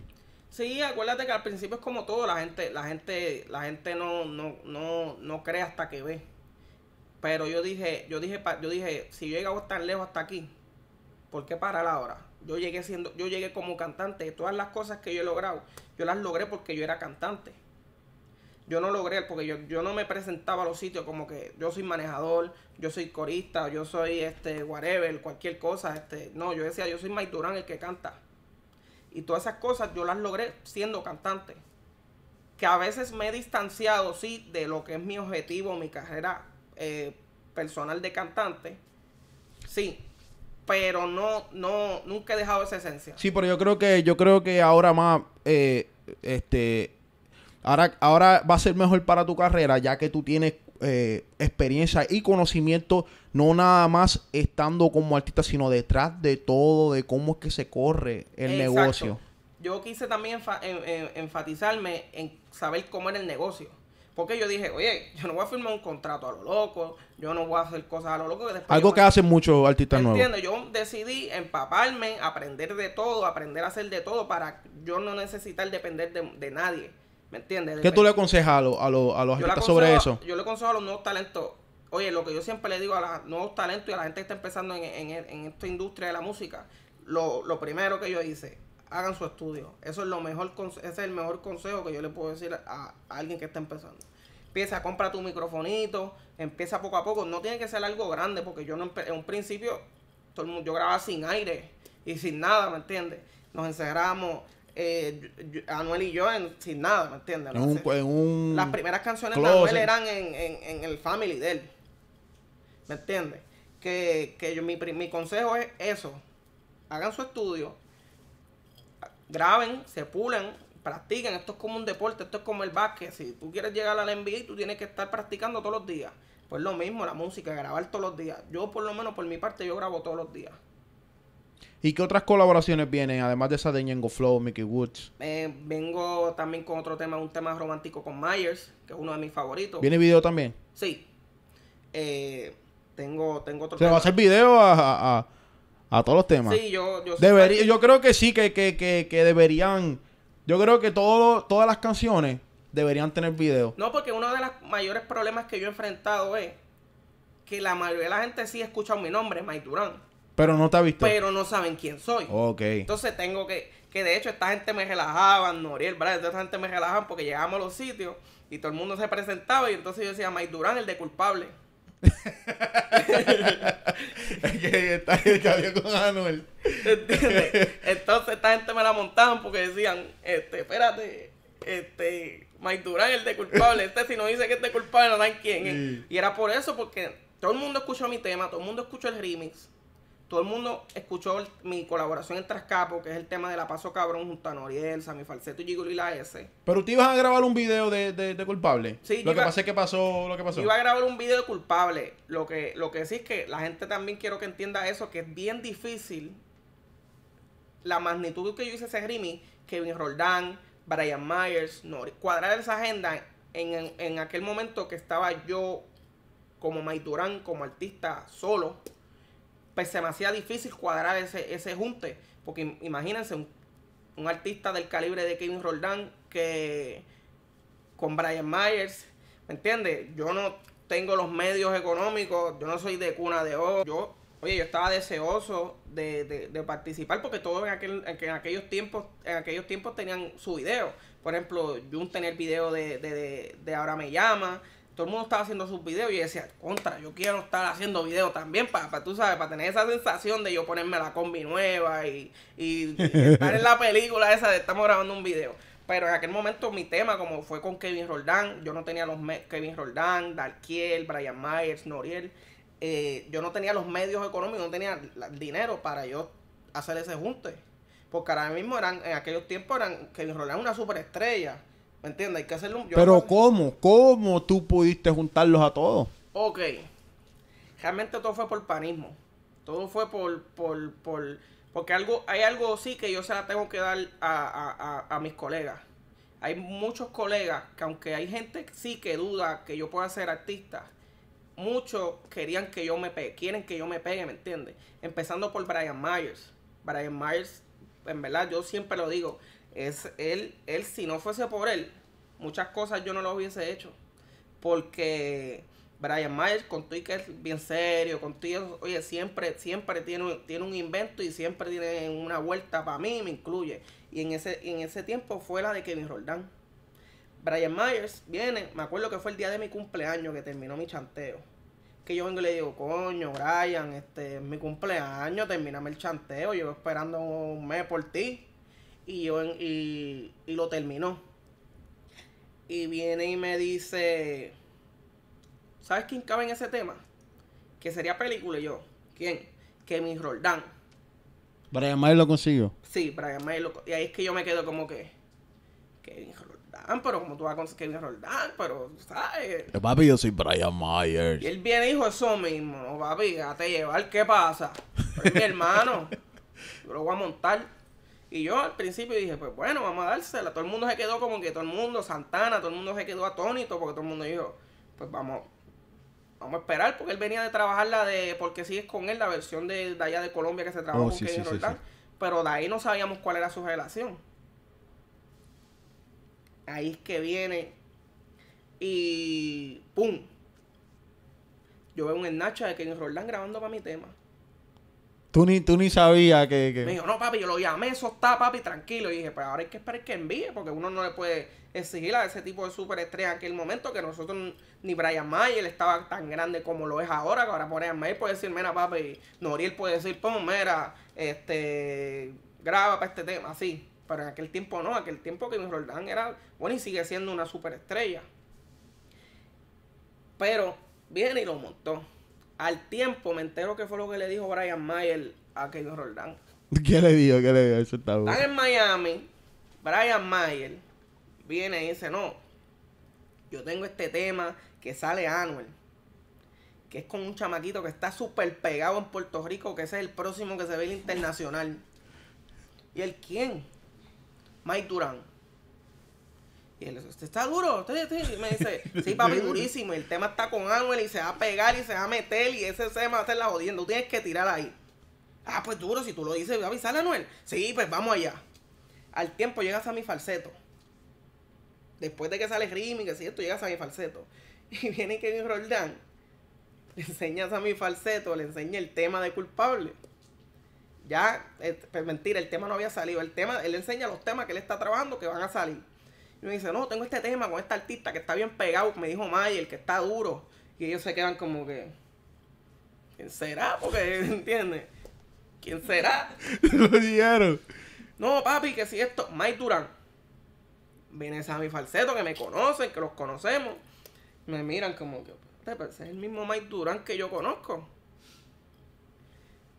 Sí, acuérdate que al principio es como todo, la gente, la gente, la gente no, no, no, no cree hasta que ve. Pero yo dije, yo dije, yo dije, si yo llegaba tan lejos hasta aquí, ¿por qué la ahora? Yo llegué siendo, yo llegué como cantante, todas las cosas que yo he logrado, yo las logré porque yo era cantante yo no logré, porque yo, no me presentaba a los sitios como que yo soy manejador, yo soy corista, yo soy este whatever, cualquier cosa, este, no, yo decía, yo soy Mike Durán el que canta. Y todas esas cosas yo las logré siendo cantante. Que a veces me he distanciado, sí, de lo que es mi objetivo, mi carrera eh, personal de cantante. Sí, pero no, no, nunca he dejado esa esencia. Sí, pero yo creo que, yo creo que ahora más, eh, este, Ahora, ahora va a ser mejor para tu carrera ya que tú tienes eh, experiencia y conocimiento, no nada más estando como artista, sino detrás de todo, de cómo es que se corre el negocio. Yo quise también enfatizarme en saber cómo era el negocio. Porque yo dije, oye, yo no voy a firmar un contrato a lo loco, yo no voy a hacer cosas a lo loco. Algo que hacen muchos artistas nuevos. Yo decidí empaparme, aprender de todo, aprender a hacer de todo para yo no necesitar depender de nadie. ¿Me entiendes? ¿Qué tú le aconsejas a, a, los artistas sobre eso? Yo le aconsejo a los nuevos talentos. Oye, lo que yo siempre le digo a los nuevos talentos y a la gente que está empezando en, en, esta industria de la música, lo, primero que yo hice, hagan su estudio. Eso es lo mejor, ese es el mejor consejo que yo le puedo decir a, alguien que está empezando empieza, compra tu microfonito, empieza poco a poco. No tiene que ser algo grande, porque yo no en un principio yo grababa sin aire y sin nada, ¿me entiendes? Nos encerramos, eh, Anuel y yo sin nada, ¿me entiendes? Las primeras canciones de Anuel eran en, el family de él. ¿Me entiendes? Que, yo, mi, mi consejo es eso. Hagan su estudio, graben, se pulen, practiquen. Esto es como un deporte, esto es como el básquet. Si tú quieres llegar al NBA, tú tienes que estar practicando todos los días. Pues lo mismo, la música, grabar todos los días. Yo por lo menos por mi parte, yo grabo todos los días. ¿Y qué otras colaboraciones vienen, además de esa de Ñengo Flow, Mickey Woods? Eh, vengo también con otro tema, un tema romántico con Myers, que es uno de mis favoritos. ¿Viene video también? Sí. Eh, tengo, tengo otro ¿Se va a hacer video a, todos los temas? Sí, yo... Yo, Debería, yo creo que sí, que, deberían... Yo creo que todo, todas las canciones deberían tener video. No, porque uno de los mayores problemas que yo he enfrentado es que la mayoría de la gente sí escucha mi nombre, Mike Durán pero no te ha visto. Pero no saben quién soy. Ok. Entonces tengo que. Que de hecho, esta gente me relajaba. Noriel, ¿verdad? esta gente me relajaba. porque llegamos a los sitios y todo el mundo se presentaba y entonces yo decía, Mike Durán, el de culpable. es que está el con Anuel. Entonces esta gente me la montaban porque decían, este, espérate, este, Mike Durán el de culpable, este si no dice que es de culpable no dan quién Y era por eso, porque todo el mundo escuchó mi tema, todo el mundo escuchó el remix, todo el mundo escuchó mi colaboración en Trascapo, que es el tema de La Paso Cabrón junto a Noriel, mi Falseto y Gigurila la S. Pero tú ibas a grabar un video de, culpable. Sí, lo que pasa es que pasó, lo que pasó. Iba a grabar un video de culpable. Lo que, lo que sí es que la gente también quiero que entienda eso, que es bien difícil la magnitud que yo hice ese remix, Kevin Roldán, Brian Myers, Nori, cuadrar esa agenda en, aquel momento que estaba yo como Mike como artista solo pues se me hacía difícil cuadrar ese, ese junte. Porque imagínense, un, artista del calibre de Kevin Roldán que con Brian Myers, ¿me entiendes? Yo no tengo los medios económicos, yo no soy de cuna de oro, yo, oye, yo estaba deseoso de, participar porque todos en, aquel, en, aquellos tiempos, en aquellos tiempos tenían su video. Por ejemplo, Jun tenía el video de, de Ahora me llama, todo el mundo estaba haciendo sus videos y decía, contra, yo quiero estar haciendo videos también para, para, tú sabes, para tener esa sensación de yo ponerme la combi nueva y, estar en la película esa de estamos grabando un video. Pero en aquel momento mi tema, como fue con Kevin Roldán, yo no tenía los Kevin Roldán, Darkiel, Brian Myers, Noriel, eh, yo no tenía los medios económicos, no tenía dinero para yo hacer ese junte. Porque ahora mismo eran, en aquellos tiempos eran Kevin Roldán una superestrella. ¿Me entiendes? Hay que hacerlo... un... Pero ¿cómo? ¿Cómo tú pudiste juntarlos a todos? Ok. Realmente todo fue por panismo. Todo fue por... por, porque algo, hay algo sí que yo se la tengo que dar a, a mis colegas. Hay muchos colegas que aunque hay gente sí que duda que yo pueda ser artista, muchos querían que yo me pegue, quieren que yo me pegue, ¿me entiendes? Empezando por Brian Myers. Brian Myers, en verdad, yo siempre lo digo, es él, él, si no fuese por él, muchas cosas yo no lo hubiese hecho. Porque Brian Myers, con que es bien serio, contigo, oye, siempre, siempre tiene, tiene un invento y siempre tiene una vuelta para mí, me incluye. Y en ese, en ese tiempo fue la de Kevin Roldán. Brian Myers viene, me acuerdo que fue el día de mi cumpleaños que terminó mi chanteo. Que yo vengo y le digo, coño, Brian, este es mi cumpleaños, terminame el chanteo, llevo esperando un mes por ti y yo y, y lo terminó. Y viene y me dice, ¿sabes quién cabe en ese tema? Que sería película y yo. ¿Quién? Kevin mi Roldán. Brian Mayer lo consiguió. Sí, Brian Mayer lo Y ahí es que yo me quedo como que. Kevin Roldán, pero como tú vas a conseguir Kevin Roldán, pero, ¿sabes? va eh, papi, yo soy Brian Myers. Y él viene y dijo eso mismo, papi, a te llevar, ¿qué pasa? es mi hermano, yo lo voy a montar. Y yo al principio dije, pues bueno, vamos a dársela. Todo el mundo se quedó como que todo el mundo, Santana, todo el mundo se quedó atónito porque todo el mundo dijo, pues vamos, vamos a esperar porque él venía de trabajar la de, porque sigues es con él la versión de, de, allá de Colombia que se trabajó oh, con Kenny Roldán, pero de ahí no sabíamos cuál era su relación. Ahí es que viene y ¡pum! Yo veo un Nacha de Kenny Roldán grabando para mi tema. Tú ni, tú ni sabías que, Me dijo, no, papi, yo lo llamé, eso está, papi, tranquilo. Y dije, pues ahora hay que esperar que envíe, porque uno no le puede exigir a ese tipo de superestrella en aquel momento que nosotros, ni Brian Mayer estaba tan grande como lo es ahora, que ahora Brian Mayer puede decir, mira, papi, Noriel puede decir, pum mira, este, graba para este tema, así. Pero en aquel tiempo no, aquel tiempo que Roldán era, bueno, y sigue siendo una superestrella. Pero viene y lo montó. Al tiempo me entero que fue lo que le dijo Brian Mayer a Kevin Roldán. ¿Qué le dijo? ¿Qué le dijo? Eso Están en Miami. Brian Mayer viene y dice, no, yo tengo este tema que sale Anuel, que es con un chamaquito que está súper pegado en Puerto Rico, que es el próximo que se ve el internacional. ¿Y el quién? Mike Durán. Y él dice, ¿está duro? Y me dice, sí, papi, durísimo. El tema está con Anuel y se va a pegar y se va a meter y ese se va a hacer la jodiendo. Tú tienes que tirar ahí. Ah, pues duro, si tú lo dices, avisarle a Anuel. Sí, pues vamos allá. Al tiempo llegas a mi falseto. Después de que sale Rimi, que si esto, llegas a mi falseto. Y viene Kevin Roldán, le enseñas a mi falseto, le enseña el tema de culpable ya, eh, pues mentira, el tema no había salido. El tema, él enseña los temas que él está trabajando que van a salir. Y me dice, no, tengo este tema con esta artista que está bien pegado, me dijo Mayer, que está duro. Y ellos se quedan como que. ¿Quién será? Porque, ¿entiendes? ¿Quién será? Lo dijeron. No, papi, que si esto. Mike Durán. Viene mi Falseto, que me conocen, que los conocemos. Me miran como que. te pues, es el mismo Mike Durán que yo conozco.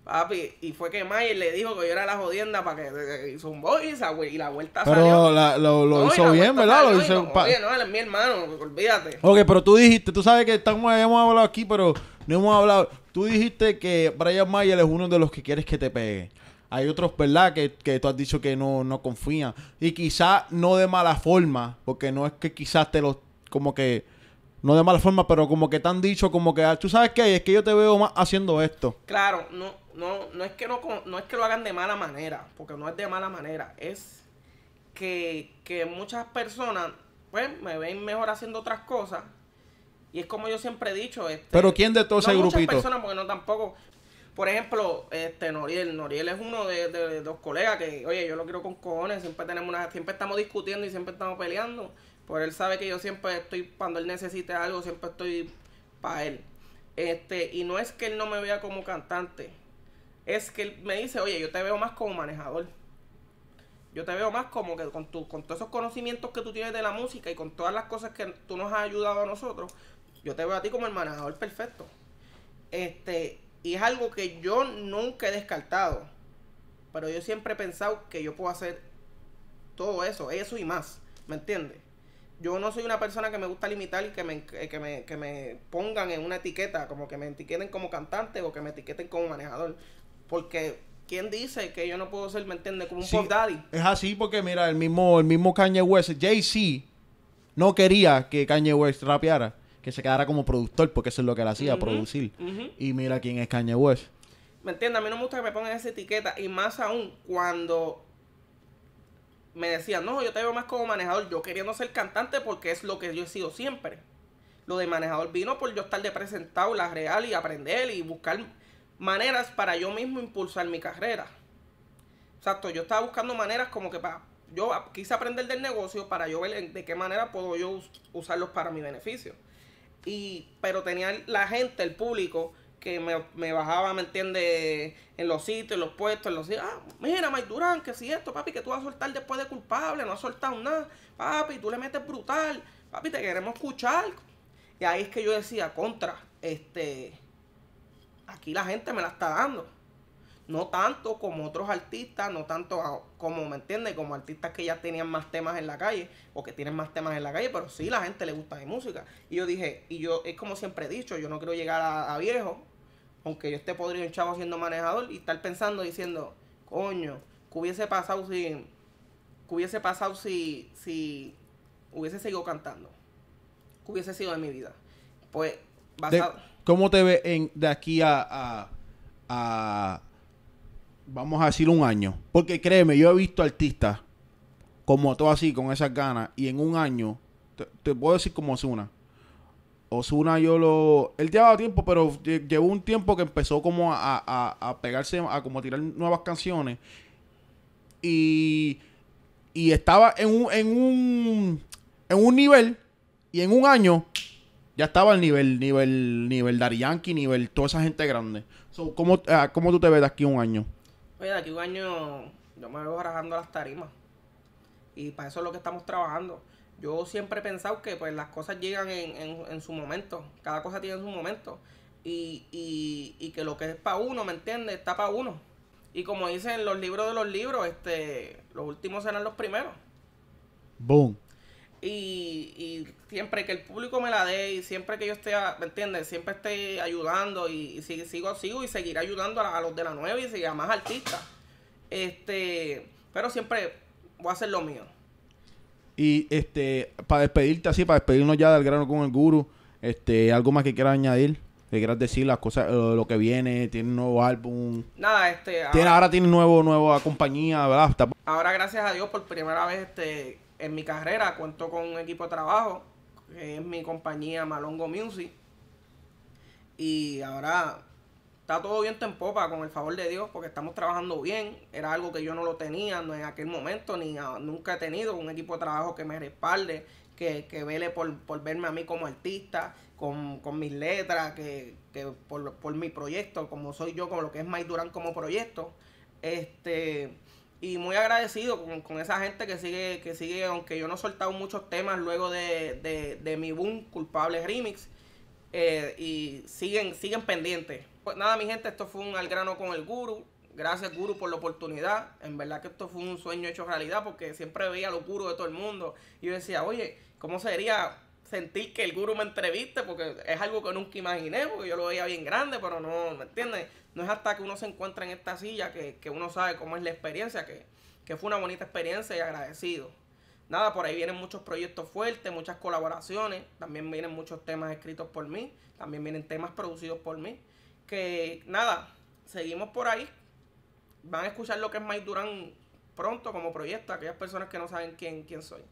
Papi, y fue que Mayer le dijo que yo era la jodienda para que hizo un boy y la vuelta pero salió. Pero lo, lo hizo bien, ¿verdad? lo hizo bien, no, él es mi hermano, olvídate. Ok, pero tú dijiste, tú sabes que estamos, hemos hablado aquí, pero no hemos hablado. Tú dijiste que Brian Mayer es uno de los que quieres que te pegue. Hay otros, ¿verdad? Que, que tú has dicho que no, no confían. Y quizás no de mala forma, porque no es que quizás te lo como que no de mala forma, pero como que te han dicho como que, ah, tú sabes qué, es que yo te veo más haciendo esto. Claro, no, no, no es que no, no es que lo hagan de mala manera, porque no es de mala manera, es que, que muchas personas, pues, me ven mejor haciendo otras cosas. Y es como yo siempre he dicho, este, Pero ¿quién de todo no ese muchas personas, porque no tampoco... Por ejemplo, este Noriel, Noriel es uno de, de, dos colegas que, oye, yo lo quiero con cojones, siempre tenemos siempre estamos discutiendo y siempre estamos peleando. Por él sabe que yo siempre estoy, cuando él necesite algo, siempre estoy para él. Este, y no es que él no me vea como cantante. Es que él me dice, oye, yo te veo más como manejador. Yo te veo más como que con, tu, con todos esos conocimientos que tú tienes de la música y con todas las cosas que tú nos has ayudado a nosotros, yo te veo a ti como el manejador perfecto. Este, y es algo que yo nunca he descartado. Pero yo siempre he pensado que yo puedo hacer todo eso, eso y más. ¿Me entiendes? yo no soy una persona que me gusta limitar y eh, que me, pongan en una etiqueta, como que me etiqueten como cantante o que me etiqueten como manejador. Porque, ¿quién dice que yo no puedo ser, me entiende, como un pop daddy? Es así porque, mira, el mismo, el mismo Kanye West, Jay-Z, no quería que Kanye West rapeara, que se quedara como productor, porque eso es lo que él hacía, producir. Y mira quién es Kanye West. ¿Me entiende, A mí no me gusta que me pongan esa etiqueta, y más aún cuando me decían, no, yo te veo más como manejador, yo quería no ser cantante porque es lo que yo he sido siempre. Lo de manejador vino por yo estar de presentado, la real y aprender y buscar maneras para yo mismo impulsar mi carrera. Exacto, yo estaba buscando maneras como que para, yo quise aprender del negocio para yo ver de qué manera puedo yo usarlos para mi beneficio. Y, pero tenía la gente, el público, que me, bajaba, ¿me entiende En los sitios, en los puestos, en los sitios. Ah, mira, Mike Durán, que si esto, papi, que tú vas a soltar después de culpable, no has soltado nada. Papi, tú le metes brutal. Papi, te queremos escuchar. Y ahí es que yo decía, contra, este, aquí la gente me la está dando. No tanto como otros artistas, no tanto como, ¿me entiende Como artistas que ya tenían más temas en la calle o que tienen más temas en la calle, pero sí la gente le gusta mi música. Y yo dije, y yo, es como siempre he dicho, yo no quiero llegar a viejo aunque yo esté podrido en chavo siendo manejador, y estar pensando, diciendo, coño, ¿qué hubiese pasado si, hubiese pasado si, si hubiese seguido cantando? ¿Qué hubiese sido de mi vida? Pues, basado... ¿Cómo te ves de aquí a, a, vamos a decir, un año? Porque créeme, yo he visto artistas como todo así, con esas ganas, y en un año, te, puedo decir como es una Osuna yo lo... Él llevaba tiempo, pero llevó un tiempo que empezó como a, a, a pegarse, a como tirar nuevas canciones. Y, y estaba en un, en un, nivel y en un año ya estaba al nivel, nivel, nivel Dari Yankee, nivel toda esa gente grande. Ah, ¿cómo, tú te ves de aquí un año? Oye, de aquí un año yo me veo rajando las tarimas. Y para eso es lo que estamos trabajando yo siempre he pensado que pues las cosas llegan en, en, su momento, cada cosa tiene su momento. Y, que lo que es para uno, ¿me entiendes? Está para uno. Y como dicen los libros de los libros, este, los últimos serán los primeros. Boom. Y, siempre que el público me la dé y siempre que yo esté, ¿me entiendes? Siempre esté ayudando y, sigo, sigo, y seguiré ayudando a, los de la nueva y a más artistas. Este, pero siempre voy a hacer lo mío. Y este, para despedirte así, para despedirnos ya del grano con el guru, este, algo más que quieras añadir, que quieras decir las cosas, eh, lo, que viene, tiene un nuevo álbum. Nada, este, ahora, tiene, ahora tiene nuevo, nueva compañía, ¿verdad? Ahora gracias a Dios por primera vez este, en mi carrera cuento con un equipo de trabajo, que es mi compañía Malongo Music. Y ahora está todo viento en popa con el favor de Dios, porque estamos trabajando bien. Era algo que yo no lo tenía en aquel momento, ni ah, nunca he tenido un equipo de trabajo que me respalde, que, vele por, verme a mí como artista, con, mis letras, que, por, mi proyecto, como soy yo, como lo que es Mike Durán como proyecto. Este. Y muy agradecido con, esa gente que sigue, que sigue, aunque yo no he soltado muchos temas luego de, mi boom, culpable Remix, eh, y siguen, siguen pendientes. Pues, nada, mi gente, esto fue un al grano con el guru. Gracias, Guru, por la oportunidad. En verdad que esto fue un sueño hecho realidad porque siempre veía lo gurus de todo el mundo. Y yo decía, oye, ¿cómo sería sentir que el Guru me entreviste? Porque es algo que nunca imaginé, porque yo lo veía bien grande, pero no, ¿me entiendes? No es hasta que uno se encuentra en esta silla que, uno sabe cómo es la experiencia, que, que fue una bonita experiencia y agradecido. Nada, por ahí vienen muchos proyectos fuertes, muchas colaboraciones, también vienen muchos temas escritos por mí, también vienen temas producidos por mí que nada, seguimos por ahí. Van a escuchar lo que es Mike Durán pronto como proyecto, aquellas personas que no saben quién, quién soy.